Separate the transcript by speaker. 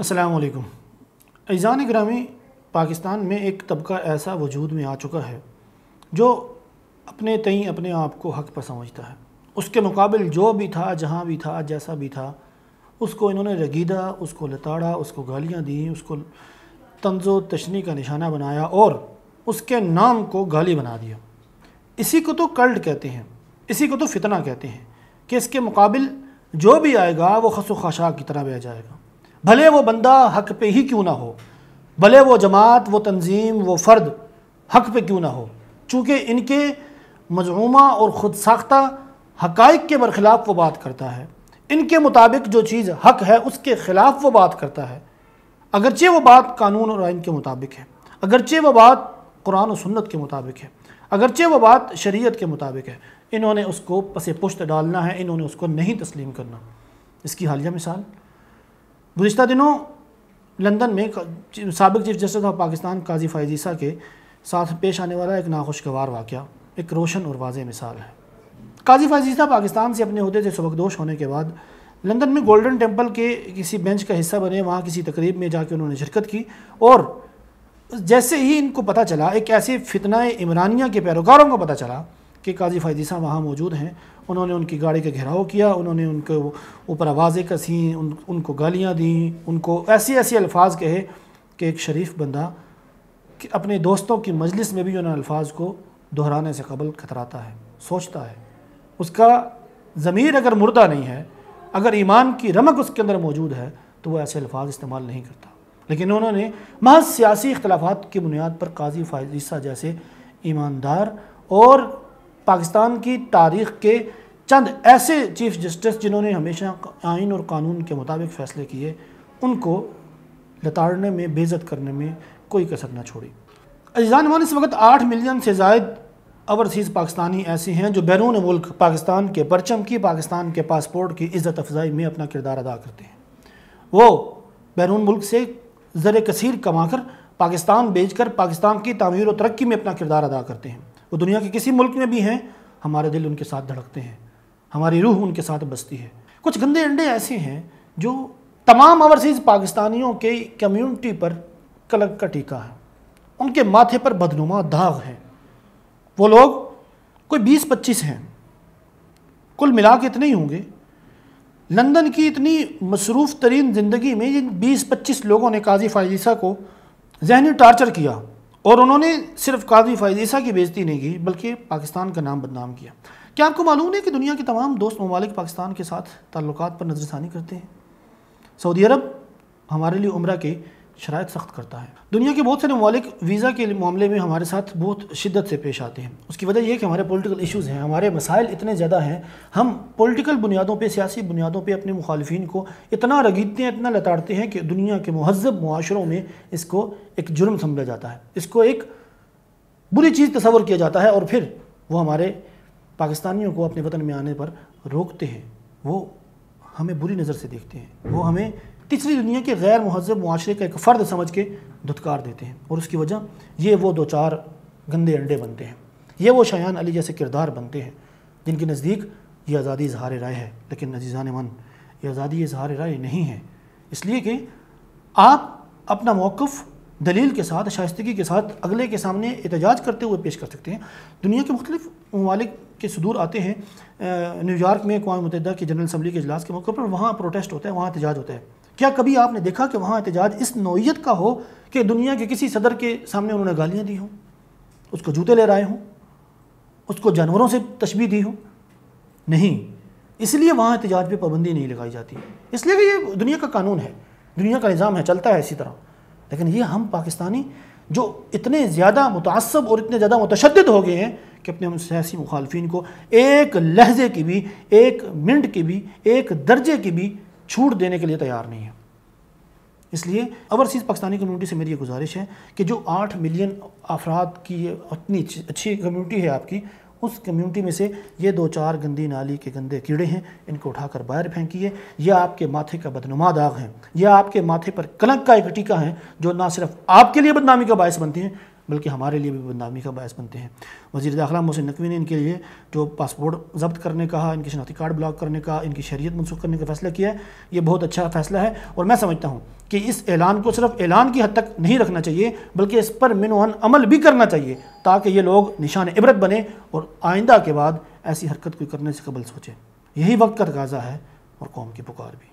Speaker 1: असलम ईज़ान ग्रामी पाकिस्तान में एक तबका ऐसा वजूद में आ चुका है जो अपने तई अपने आप को हक पर समझता है उसके मुकाबल जो भी था जहाँ भी था जैसा भी था उसको इन्होंने रगीदा उसको लताड़ा उसको गालियाँ दी उसको तंजो तशनी का निशाना बनाया और उसके नाम को गाली बना दिया इसी को तो कल्ड कहते हैं इसी को तो फितना कहते हैं कि इसके मुकाबल जो भी आएगा वो खसो खशाक की तरह बह जाएगा भले वो बंदा हक पे ही क्यों ना हो भले वो जमात वो तंजीम वो फ़र्द हक पे क्यों ना हो चूँकि इनके मजमूमा और ख़ुद साख्ता हकाइक के बरखिलाफ़ वो बात करता है इनके मुताबिक जो चीज़ हक है उसके ख़िलाफ़ वो बात करता है अगरचे वो बात कानून और आइन के मुताबिक है अगरचे वो बात कुरान और सुन्नत के मुताबिक है अगरचे वो बात शरीयत के मुताबिक है इन्होंने उसको पसे पुश्त डालना है इन्होंने उसको नहीं तस्लीम करना इसकी हालिया मिसाल गुज्त दिनों लंदन में सबक चीफ जस्टिस ऑफ पाकिस्तान काजी फायजीसा के साथ पेश आने वाला एक नाखुशगवार वाक़ एक रोशन और वाज मिसाल है काजी फायजीसा पाकिस्तान से अपने अहदे से सबकदोश होने के बाद लंदन में गोल्डन टेम्पल के किसी बेंच का हिस्सा बने वहाँ किसी तकरीब में जाके उन्होंने शिरकत की और जैसे ही इनको पता चला एक ऐसे फितना इमरानिया के पैरोकारों को पता चला कि काजी फायदीसा वहाँ मौजूद हैं उन्होंने उनकी गाड़ी का घेराव किया उन्होंने उनके ऊपर आवाज़ें कसी उन उनको गालियाँ दी उनको ऐसे ऐसे अल्फाज कहे कि एक शरीफ बंदा कि अपने दोस्तों की मजलिस में भी उन्होंने अल्फाज को दोहराने से कबल खतराता है सोचता है उसका ज़मीर अगर मुर्दा नहीं है अगर ईमान की रमक उसके अंदर मौजूद है तो वह ऐसे अल्फाज इस्तेमाल नहीं करता लेकिन उन्होंने महज सियासी इख्तलाफात की बुनियाद पर काजी फायदीसा जैसे ईमानदार और पाकिस्तान की तारीख़ के चंद ऐसे चीफ जस्टिस जिन्होंने हमेशा आइन और कानून के मुताबिक फ़ैसले किए उनको लताड़ने में बेजत करने में कोई कसर ना छोड़ी अजान मान इस वक्त आठ मिलियन से जायद ओवरसीज़ पाकिस्तानी ऐसे हैं जो बैरून मुल्क पाकिस्तान के परचम की पाकिस्तान के पासपोर्ट की इज़्ज़त अफजाई में अपना किरदार अदा करते हैं वो बैरून मुल्क से ज़र कसर कमा कर पाकिस्तान बेच कर पाकिस्तान की तमीर और तरक्की में अपना किरदार अदा करते हैं वो दुनिया के किसी मुल्क में भी हैं हमारे दिल उनके साथ धड़कते हैं हमारी रूह उनके साथ बसती है कुछ गंदे अंडे ऐसे हैं जो तमाम ओवरसीज़ पाकिस्तानियों के कम्युनिटी पर कलंक का टीका है उनके माथे पर बदनुमा दाग है वो लोग कोई बीस पच्चीस हैं कुल मिला के इतने ही होंगे लंदन की इतनी मसरूफ़ तरीन ज़िंदगी में इन बीस पच्चीस लोगों ने काजी फायजीसा को जहनी टार्चर किया और उन्होंने सिर्फ काजी फायजीसा की बेजती नहीं की बल्कि पाकिस्तान का नाम बदनाम किया क्या आपको मालूम है कि दुनिया के तमाम दोस्त ममालिक पाकिस्तान के साथ ताल्लुक पर नज़रसानी करते हैं सऊदी अरब हमारे लिए उम्र के शरात सख्त करता है दुनिया के बहुत सारे ममालिक वीज़ा के मामले में हमारे साथ बहुत शिद्दत से पेश आते हैं उसकी वजह यह कि हमारे पॉलिटिकल इश्यूज़ हैं हमारे मसाइल इतने ज़्यादा हैं हम पॉलिटिकल बुनियादों पे सियासी बुनियादों पे अपने मुखालफन को इतना रगीदते हैं इतना लताड़ते हैं कि दुनिया के महजब माशरों में इसको एक जुर्म समझा जाता है इसको एक बुरी चीज़ तस्वर किया जाता है और फिर वो हमारे पाकिस्तानियों को अपने वतन में आने पर रोकते हैं वो हमें बुरी नज़र से देखते हैं वो हमें तीसरी दुनिया के गैर महजब माशरे का एक फ़र्द समझ के धुतकार देते हैं और उसकी वजह ये वो दो चार गंदे अंडे बनते हैं ये वो शायान अली जैसे किरदार बनते हैं जिनके नज़दीक ये आज़ादी इजहार राय है लेकिन नजीज़ान मन ये आज़ादी इजहार राय नहीं है इसलिए कि आप अपना मौक़ दलील के साथ शाइस्तगी के साथ अगले के सामने एहतजाज करते हुए पेश कर सकते हैं दुनिया के मुख्तफ ममालिक के सदूर आते हैं न्यूयॉर्क में अकवा मतदा की जनरल असम्बली के अजलास के मौके पर वहाँ प्रोटेस्ट होता है वहाँ एहतजाज होता है क्या कभी आपने देखा कि वहाँ एहतजाज इस नोयत का हो कि दुनिया के किसी सदर के सामने उन्होंने गालियाँ दी हों उसको जूते ले रहे हों उसको जानवरों से तशबी दी हो नहीं इसलिए वहाँ एहतजाज पर पाबंदी नहीं लगाई जाती इसलिए कि ये दुनिया का कानून है दुनिया का निज़ाम है चलता है इसी तरह लेकिन ये हम पाकिस्तानी जो इतने ज़्यादा मुतासब और इतने ज़्यादा मुतशद हो गए हैं कि अपने उन सियासी मुखालफी को एक लहजे की भी एक मिनट की भी एक दर्जे की भी छूट देने के लिए तैयार नहीं है इसलिए ओवरसीज़ पाकिस्तानी कम्युनिटी से मेरी ये गुजारिश है कि जो आठ मिलियन अफराद की अपनी इतनी अच्छी कम्युनिटी है आपकी उस कम्युनिटी में से ये दो चार गंदी नाली के गंदे कीड़े हैं इनको उठाकर बाहर फेंकिए यह आपके माथे का बदनुमा दाग है यह आपके माथे पर कलंक का एक टीका है जो ना सिर्फ आपके लिए बदनामी का बायस बनती हैं बल्कि हमारे लिए भी बदनामी का बायस बनते हैं वजी दाखिला मोहसिन नकवी ने इनके लिए जो पासपोर्ट जब्त करने का इनके शनाती कार्ड ब्लॉक करने का इनकी शहरीत मनसूख करने का फैसला किया है ये बहुत अच्छा फैसला है और मैं समझता हूँ कि इस ऐलान को सिर्फ ऐलान की हद तक नहीं रखना चाहिए बल्कि इस पर मिनोहन अमल भी करना चाहिए ताकि ये लोग निशान इबरत बने और आइंदा के बाद ऐसी हरकत कोई करने से कबल सोचें यही वक्त का तकाजा है और कौम की पुकार भी